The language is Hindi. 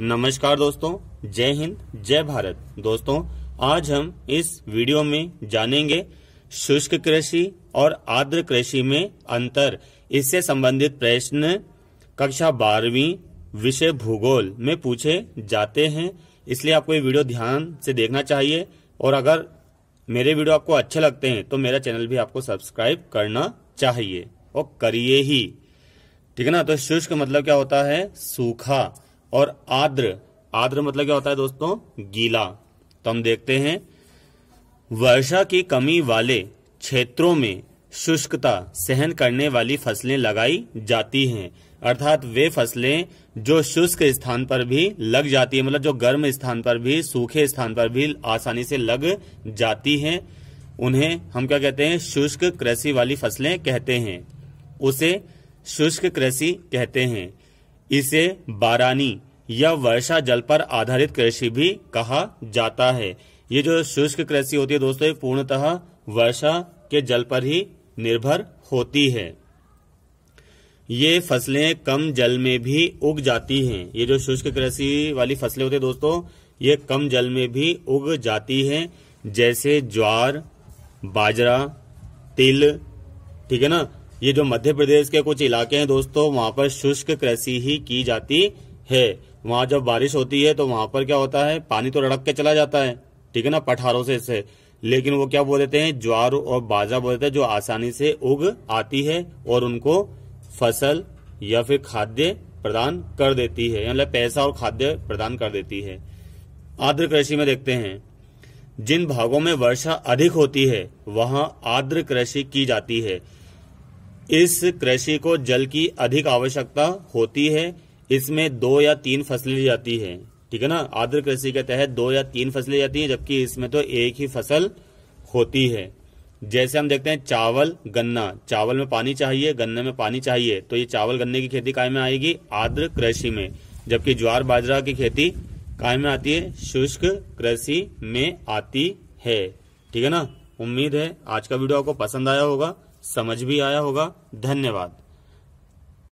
नमस्कार दोस्तों जय हिंद जय भारत दोस्तों आज हम इस वीडियो में जानेंगे शुष्क कृषि और आर्द्र कृषि में अंतर इससे संबंधित प्रश्न कक्षा बारहवीं विषय भूगोल में पूछे जाते हैं इसलिए आपको ये वीडियो ध्यान से देखना चाहिए और अगर मेरे वीडियो आपको अच्छे लगते हैं तो मेरा चैनल भी आपको सब्सक्राइब करना चाहिए और करिए ही ठीक है ना तो शुष्क मतलब क्या होता है सूखा और आद्र आद्र मतलब क्या होता है दोस्तों गीला तो हम देखते हैं वर्षा की कमी वाले क्षेत्रों में शुष्कता सहन करने वाली फसलें लगाई जाती हैं अर्थात वे फसलें जो शुष्क स्थान पर भी लग जाती है मतलब जो गर्म स्थान पर भी सूखे स्थान पर भी आसानी से लग जाती हैं उन्हें हम क्या कहते हैं शुष्क कृषि वाली फसलें कहते हैं उसे शुष्क कृषि कहते हैं इसे बारानी या वर्षा जल पर आधारित कृषि भी कहा जाता है ये जो शुष्क कृषि होती है दोस्तों पूर्णतः वर्षा के जल पर ही निर्भर होती है ये फसलें कम जल में भी उग जाती हैं ये जो शुष्क कृषि वाली फसलें होती है दोस्तों ये कम जल में भी उग जाती हैं जैसे ज्वार बाजरा तिल ठीक है ना ये जो मध्य प्रदेश के कुछ इलाके हैं दोस्तों वहां पर शुष्क कृषि ही की जाती है वहाँ जब बारिश होती है तो वहाँ पर क्या होता है पानी तो लड़क के चला जाता है ठीक है ना पठारों से इससे लेकिन वो क्या बोल देते हैं ज्वार और बाजा बोल देते हैं जो आसानी से उग आती है और उनको फसल या फिर खाद्य प्रदान कर देती है मतलब पैसा और खाद्य प्रदान कर देती है आर्द्र कृषि में देखते हैं जिन भागों में वर्षा अधिक होती है वहां आर्द्र कृषि की जाती है इस कृषि को जल की अधिक आवश्यकता होती है इसमें दो या तीन फसलें ली जाती है ठीक है ना आदर कृषि के तहत दो या तीन फसलें जाती हैं जबकि इसमें तो एक ही फसल होती है जैसे हम देखते हैं चावल गन्ना चावल में पानी चाहिए गन्ने में पानी चाहिए तो ये चावल गन्ने की खेती काय में आएगी आर्द्र कृषि में जबकि ज्वार बाजरा की खेती काय में आती है शुष्क कृषि में आती है ठीक है ना उम्मीद है आज का वीडियो आपको पसंद आया होगा समझ भी आया होगा धन्यवाद